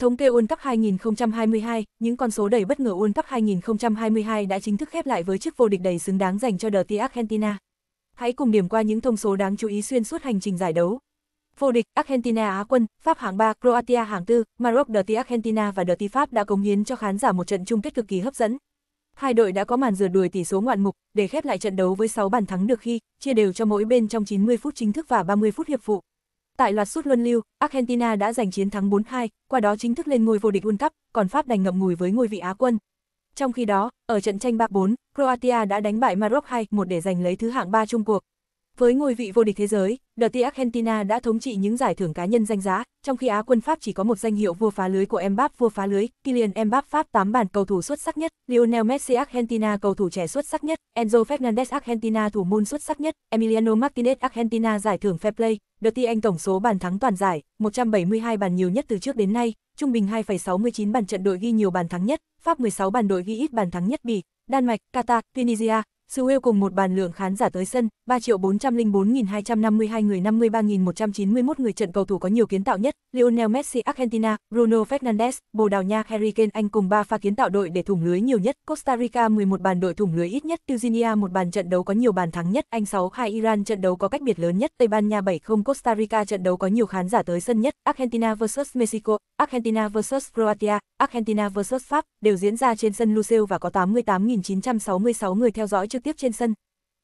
Thống kê World Cup 2022, những con số đầy bất ngờ World Cup 2022 đã chính thức khép lại với chiếc vô địch đầy xứng đáng dành cho đội tuyển Argentina. Hãy cùng điểm qua những thông số đáng chú ý xuyên suốt hành trình giải đấu. Vô địch Argentina Á quân, Pháp hạng 3, Croatia hạng 4, Maroc đội tuyển Argentina và đội tuyển Pháp đã cống hiến cho khán giả một trận chung kết cực kỳ hấp dẫn. Hai đội đã có màn rượt đuổi tỷ số ngoạn mục để khép lại trận đấu với 6 bàn thắng được khi chia đều cho mỗi bên trong 90 phút chính thức và 30 phút hiệp phụ. Tại loạt sút luân lưu, Argentina đã giành chiến thắng 4-2, qua đó chính thức lên ngôi vô địch World Cup, còn Pháp đành ngậm ngùi với ngôi vị Á quân. Trong khi đó, ở trận tranh 3-4, Croatia đã đánh bại Maroc 2-1 để giành lấy thứ hạng 3 chung cuộc. Với ngôi vị vô địch thế giới, Đợt Argentina đã thống trị những giải thưởng cá nhân danh giá, trong khi Á quân Pháp chỉ có một danh hiệu vua phá lưới của Mbappé vua phá lưới, Kylian Mbappé Pháp 8 bàn cầu thủ xuất sắc nhất, Lionel Messi Argentina cầu thủ trẻ xuất sắc nhất, Enzo Fernandez Argentina thủ môn xuất sắc nhất, Emiliano Martinez Argentina giải thưởng Fair Play, đợt Anh tổng số bàn thắng toàn giải, 172 bàn nhiều nhất từ trước đến nay, trung bình 2,69 bàn trận đội ghi nhiều bàn thắng nhất, Pháp 16 bàn đội ghi ít bàn thắng nhất bị Đan Mạch, Qatar, Tunisia, sự Hêu cùng một bàn lượng khán giả tới sân, 3.404.252 người 53.191 người trận cầu thủ có nhiều kiến tạo nhất, Lionel Messi Argentina, Bruno Fernandes, Bồ Đào Nha Harry Kane Anh cùng 3 pha kiến tạo đội để thủng lưới nhiều nhất, Costa Rica 11 bàn đội thủng lưới ít nhất, Tunisia một bàn trận đấu có nhiều bàn thắng nhất, Anh 6 khai Iran trận đấu có cách biệt lớn nhất, Tây Ban Nha 7-0 Costa Rica trận đấu có nhiều khán giả tới sân nhất, Argentina vs Mexico, Argentina vs Croatia, Argentina vs Pháp đều diễn ra trên sân Lucille và có 88.966 người theo dõi trực tiếp trên sân.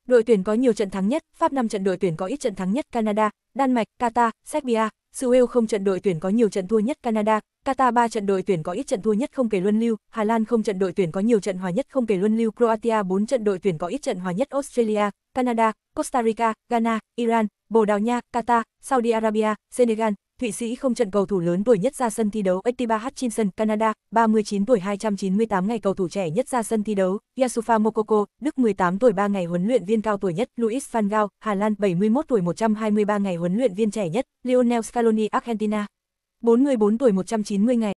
Đội tuyển có nhiều trận thắng nhất, Pháp 5 trận đội tuyển có ít trận thắng nhất Canada, Đan Mạch, Qatar, Serbia, Seoul không trận đội tuyển có nhiều trận thua nhất Canada, Qatar 3 trận đội tuyển có ít trận thua nhất không kể luân lưu, Hà Lan không trận đội tuyển có nhiều trận hòa nhất không kể luân lưu, Croatia 4 trận đội tuyển có ít trận hòa nhất Australia, Canada, Costa Rica, Ghana, Iran, Bồ Đào Nha, Qatar, Saudi Arabia, Senegal, Thụy Sĩ không trận cầu thủ lớn tuổi nhất ra sân thi đấu Etiba Hutchinson, Canada, 39 tuổi 298 ngày cầu thủ trẻ nhất ra sân thi đấu, Yasufa Mokoko, Đức 18 tuổi 3 ngày huấn luyện viên cao tuổi nhất, Luis Van Gaal, Hà Lan 71 tuổi 123 ngày huấn luyện viên trẻ nhất, Lionel Scaloni, Argentina. 44 tuổi 190 ngày